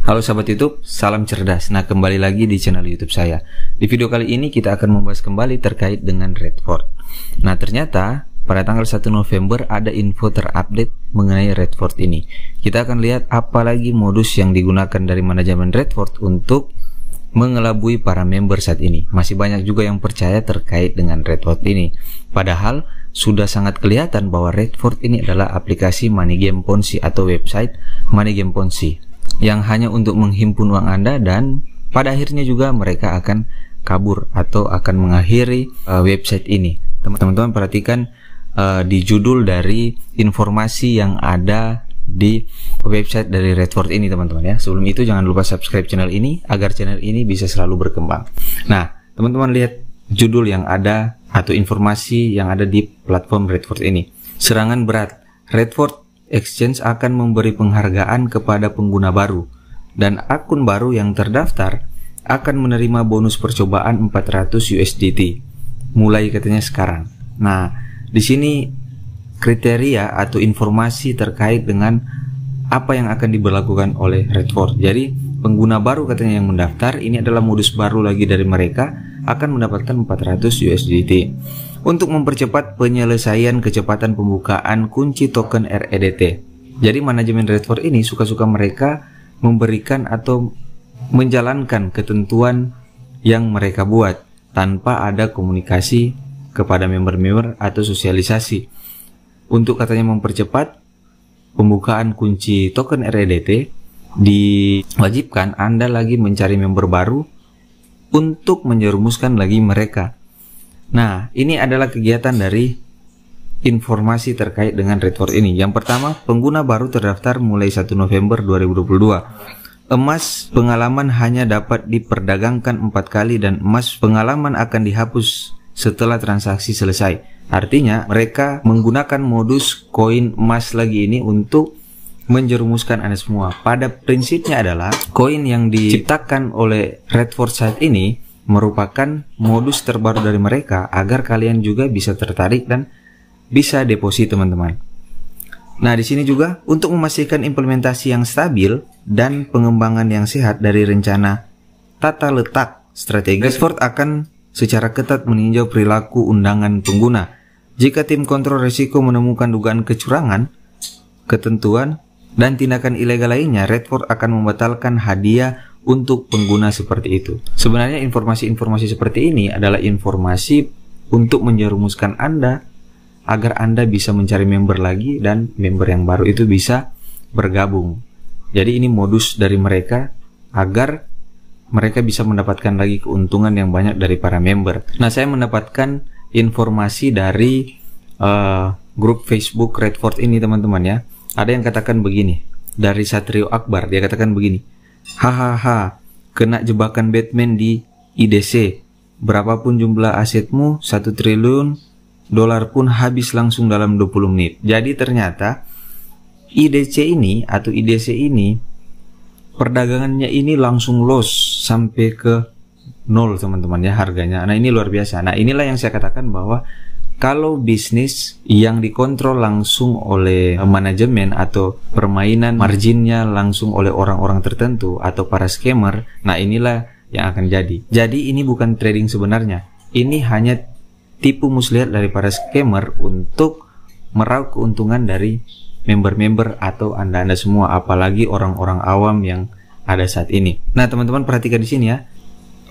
Halo sahabat YouTube, salam cerdas. Nah, kembali lagi di channel YouTube saya. Di video kali ini kita akan membahas kembali terkait dengan Redford. Nah, ternyata pada tanggal 1 November ada info terupdate mengenai Redford ini. Kita akan lihat apa lagi modus yang digunakan dari manajemen Redford untuk mengelabui para member saat ini. Masih banyak juga yang percaya terkait dengan Redford ini. Padahal sudah sangat kelihatan bahwa Redford ini adalah aplikasi money game ponzi atau website money game ponzi yang hanya untuk menghimpun uang Anda dan pada akhirnya juga mereka akan kabur atau akan mengakhiri uh, website ini. Teman-teman perhatikan uh, di judul dari informasi yang ada di website dari Redford ini teman-teman ya. Sebelum itu jangan lupa subscribe channel ini agar channel ini bisa selalu berkembang. Nah, teman-teman lihat judul yang ada atau informasi yang ada di platform Redford ini. Serangan berat. Redford Exchange akan memberi penghargaan kepada pengguna baru, dan akun baru yang terdaftar akan menerima bonus percobaan 400 USDT. Mulai katanya sekarang. Nah, di sini kriteria atau informasi terkait dengan apa yang akan diberlakukan oleh Redford. Jadi, pengguna baru katanya yang mendaftar, ini adalah modus baru lagi dari mereka akan mendapatkan 400 USDT. Untuk mempercepat penyelesaian kecepatan pembukaan kunci token REDT. Jadi manajemen Redford ini suka-suka mereka memberikan atau menjalankan ketentuan yang mereka buat tanpa ada komunikasi kepada member-member atau sosialisasi. Untuk katanya mempercepat pembukaan kunci token REDT, diwajibkan Anda lagi mencari member baru untuk menjerumuskan lagi mereka. Nah, ini adalah kegiatan dari informasi terkait dengan report ini. Yang pertama, pengguna baru terdaftar mulai 1 November 2022. Emas pengalaman hanya dapat diperdagangkan empat kali dan emas pengalaman akan dihapus setelah transaksi selesai. Artinya, mereka menggunakan modus koin emas lagi ini untuk menjerumuskan Anda semua. Pada prinsipnya adalah koin yang diciptakan oleh Redford saat ini merupakan modus terbaru dari mereka agar kalian juga bisa tertarik dan bisa deposit teman-teman. Nah, di sini juga untuk memastikan implementasi yang stabil dan pengembangan yang sehat dari rencana tata letak strategi, Redford akan secara ketat meninjau perilaku undangan pengguna. Jika tim kontrol risiko menemukan dugaan kecurangan, ketentuan dan tindakan ilegal lainnya, Redford akan membatalkan hadiah untuk pengguna seperti itu. Sebenarnya informasi-informasi seperti ini adalah informasi untuk menjerumuskan Anda agar Anda bisa mencari member lagi dan member yang baru itu bisa bergabung. Jadi ini modus dari mereka agar mereka bisa mendapatkan lagi keuntungan yang banyak dari para member. Nah, saya mendapatkan informasi dari uh, grup Facebook Redford ini teman-teman ya ada yang katakan begini dari Satrio Akbar dia katakan begini hahaha kena jebakan Batman di IDC berapapun jumlah asetmu satu triliun dolar pun habis langsung dalam 20 menit jadi ternyata IDC ini atau IDC ini perdagangannya ini langsung loss sampai ke nol teman-teman ya harganya nah ini luar biasa nah inilah yang saya katakan bahwa kalau bisnis yang dikontrol langsung oleh manajemen atau permainan marginnya langsung oleh orang-orang tertentu atau para scammer, nah inilah yang akan jadi. Jadi ini bukan trading sebenarnya. Ini hanya tipu muslihat dari para scammer untuk meraup keuntungan dari member-member atau Anda-anda semua, apalagi orang-orang awam yang ada saat ini. Nah, teman-teman perhatikan di sini ya.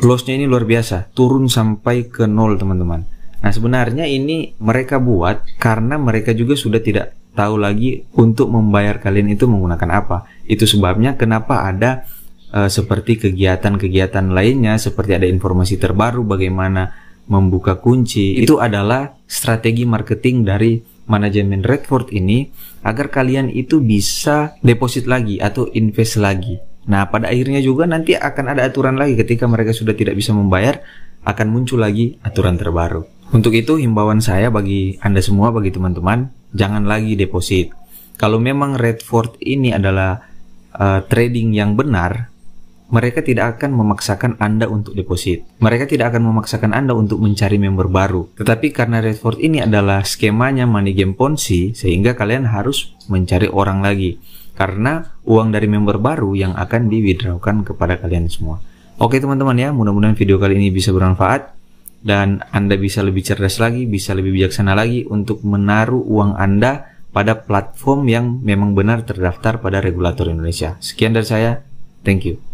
Lossnya ini luar biasa, turun sampai ke nol, teman-teman Nah, sebenarnya ini mereka buat karena mereka juga sudah tidak tahu lagi untuk membayar kalian itu menggunakan apa. Itu sebabnya kenapa ada e, seperti kegiatan-kegiatan lainnya seperti ada informasi terbaru bagaimana membuka kunci. Itu adalah strategi marketing dari manajemen Redford ini agar kalian itu bisa deposit lagi atau invest lagi. Nah, pada akhirnya juga nanti akan ada aturan lagi ketika mereka sudah tidak bisa membayar akan muncul lagi aturan terbaru. Untuk itu himbauan saya bagi Anda semua, bagi teman-teman, jangan lagi deposit. Kalau memang Redford ini adalah uh, trading yang benar, mereka tidak akan memaksakan Anda untuk deposit. Mereka tidak akan memaksakan Anda untuk mencari member baru. Tetapi karena Redford ini adalah skemanya money game ponzi, sehingga kalian harus mencari orang lagi. Karena uang dari member baru yang akan diwidrawkan kepada kalian semua. Oke teman-teman ya, mudah-mudahan video kali ini bisa bermanfaat dan Anda bisa lebih cerdas lagi, bisa lebih bijaksana lagi untuk menaruh uang Anda pada platform yang memang benar terdaftar pada regulator Indonesia. Sekian dari saya, thank you.